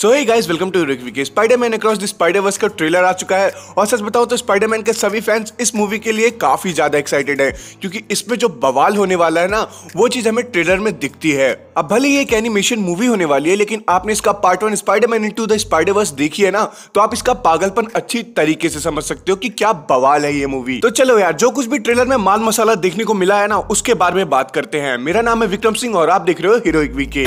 so hi guys welcome to Spider Spiderman across the Spiderverse का trailer आ चुका है और सच बताओ तो स्पाइडरमैन के सभी फैंस इस मूवी के लिए काफ़ी ज़्यादा एक्साइटेड हैं क्योंकि इसमें जो बवाल होने वाला है ना वो चीज़ हमें ट्रेलर में दिखती है अब भले ही एक एनिमेशन मूवी होने वाली है लेकिन आपने इसका part one Spiderman into the Spiderverse देखी है ना तो आप इसका पागलपन अच्छी तरीके से समझ सकते हो कि क्या बवाल है ये मूवी तो चलो यार जो कुछ भी ट्रेलर में माल मसाला देखने को मिला है ना उसके बारे में बात करते हैं मेरा नाम है विक्रम सिंह और आप देख रहे हो हीरोइक वीके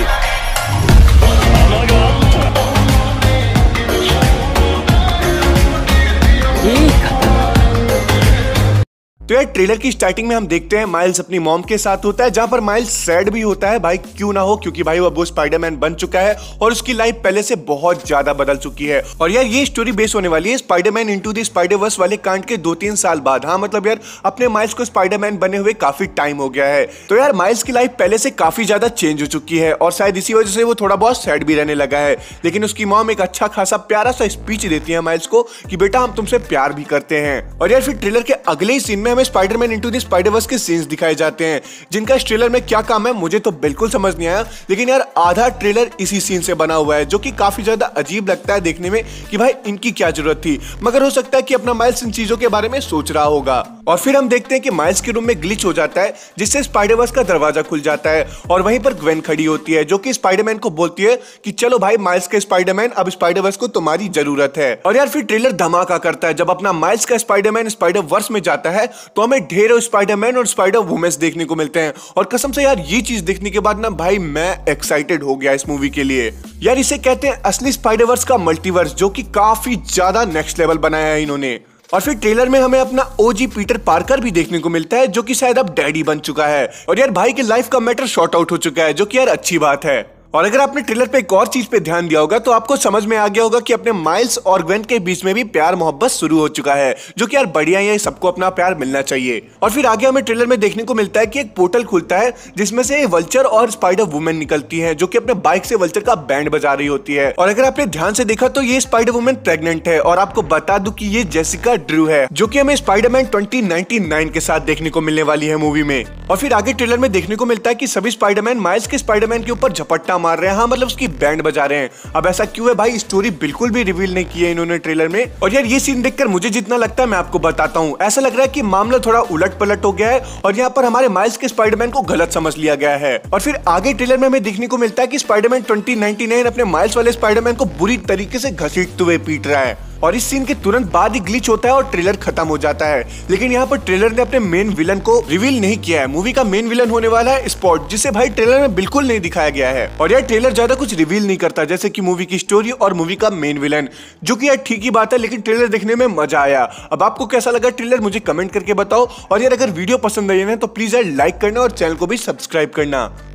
तो यार ट्रेलर की स्टार्टिंग में हम देखते हैं माइल्स अपनी मॉम के साथ होता है जहां पर माइल्स सैड भी होता है भाई क्यों ना हो क्योंकि भाई वो अब स्पाइडरमैन बन चुका है और उसकी लाइफ पहले से बहुत ज्यादा बदल चुकी है और यार ये स्टोरी बेस होने वाली है स्पाइडरमैन इंटू दी स्पाइडरवर्स वाले कांड के दो तीन साल बाद हाँ मतलब यार अपने माइल्स को स्पाइडरमैन बने हुए काफी टाइम हो गया है तो यार माइल्स की लाइफ पहले से काफी ज्यादा चेंज हो चुकी है और शायद इसी वजह से वो थोड़ा बहुत सैड भी रहने लगा है लेकिन उसकी मॉम एक अच्छा खासा प्यारा सा स्पीच देती है माइल्स को कि बेटा हम तुमसे प्यार भी करते हैं और यार फिर ट्रेलर के अगले ही सीन में हमें स्पाइडरमैन इनटू द स्पाइडरवर्स के सीन्स दिखाए जाते हैं जिनका इस ट्रेलर में क्या काम है मुझे तो बिल्कुल समझ नहीं आया लेकिन यार आधा ट्रेलर इसी सीन से बना हुआ है जो कि काफी ज्यादा अजीब लगता है देखने में कि भाई इनकी क्या जरूरत थी मगर हो सकता है कि अपना माइल्स इन चीजों के बारे में सोच रहा होगा और फिर हम देखते हैं कि माइल्स के रूम में ग्लिच हो जाता है जिससे स्पाइडरवर्स का दरवाजा खुल जाता है और वहीं पर ग्वेन खड़ी होती है जो कि स्पाइडरमैन को बोलती है कि चलो भाई माइल्स के स्पाइडरमैन अब स्पाइडरवर्स को तुम्हारी जरूरत है और यार फिर ट्रेलर धमाका करता है जब अपना माइल्स का स्पाइडरमैन स्पाइडर वर्स में जाता है तो हमें ढेरों स्पाइडरमैन और स्पाइडर वुमेन्स देखने को मिलते हैं और कसम से यार ये चीज देखने के बाद ना भाई मैं एक्साइटेड हो गया इस मूवी के लिए यार इसे कहते हैं असली स्पाइडरवर्स का मल्टीवर्स जो कि काफी ज्यादा नेक्स्ट लेवल बनाया है इन्होंने और फिर ट्रेलर में हमें अपना ओजी पीटर पार्कर भी देखने को मिलता है जो कि शायद अब डैडी बन चुका है और यार भाई के लाइफ का मैटर शॉर्ट आउट हो चुका है जो कि यार अच्छी बात है और अगर आपने ट्रेलर पे एक और चीज पे ध्यान दिया होगा तो आपको समझ में आ गया होगा कि अपने माइल्स और ग्वेंट के बीच में भी प्यार मोहब्बत शुरू हो चुका है जो कि यार बढ़िया है सबको अपना प्यार मिलना चाहिए और फिर आगे हमें ट्रेलर में देखने को मिलता है कि एक पोर्टल खुलता है जिसमें से वल्चर और स्पाइडर वुमेन निकलती है जो की अपने बाइक से वल्चर का बैंड बजा रही होती है और अगर आपने ध्यान से देखा तो ये स्पाइडर वुमेन प्रेगनेंट है और आपको बता दू की ये जेसिका ड्रू है जो की हमें स्पाइडरमैन ट्वेंटी के साथ देखने को मिलने वाली है मूवी में और फिर आगे ट्रेलर में देखने को मिलता है कि सभी स्पाइडरमैन माइल्स के स्पाइडरमैन के ऊपर झपट्टा मार रहे हैं हाँ मतलब उसकी बैंड बजा रहे हैं अब ऐसा क्यों है भाई स्टोरी बिल्कुल भी रिवील नहीं की है इन्होंने ट्रेलर में और यार ये सीन देखकर मुझे जितना लगता है मैं आपको बताता हूँ ऐसा लग रहा है की मामला थोड़ा उलट पलट हो गया है और यहाँ पर हमारे माइल्स के स्पाइडरमैन को गलत समझ लिया गया है और फिर आगे ट्रेलर में हमें देखने को मिलता है की स्पाइडरमैन ट्वेंटी अपने माइल्स वाले स्पाइडरमैन को बुरी तरीके से घसीटते हुए पीट रहा है और इस सीन के तुरंत बाद ही ग्लिच होता है और ट्रेलर खत्म हो जाता है लेकिन यहाँ पर ट्रेलर ने अपने मेन विलन को रिवील नहीं किया है मूवी का मेन विलन होने वाला है स्पॉट जिसे भाई ट्रेलर में बिल्कुल नहीं दिखाया गया है और यह ट्रेलर ज्यादा कुछ रिवील नहीं करता जैसे की मूवी की स्टोरी और मूवी का मेन विलन जो की यार ठीक ही बात है लेकिन ट्रेलर देखने में मजा आया अब आपको कैसा लगा ट्रेलर मुझे कमेंट करके बताओ और यार अगर वीडियो पसंद आई है तो प्लीज यार लाइक करना और चैनल को भी सब्सक्राइब करना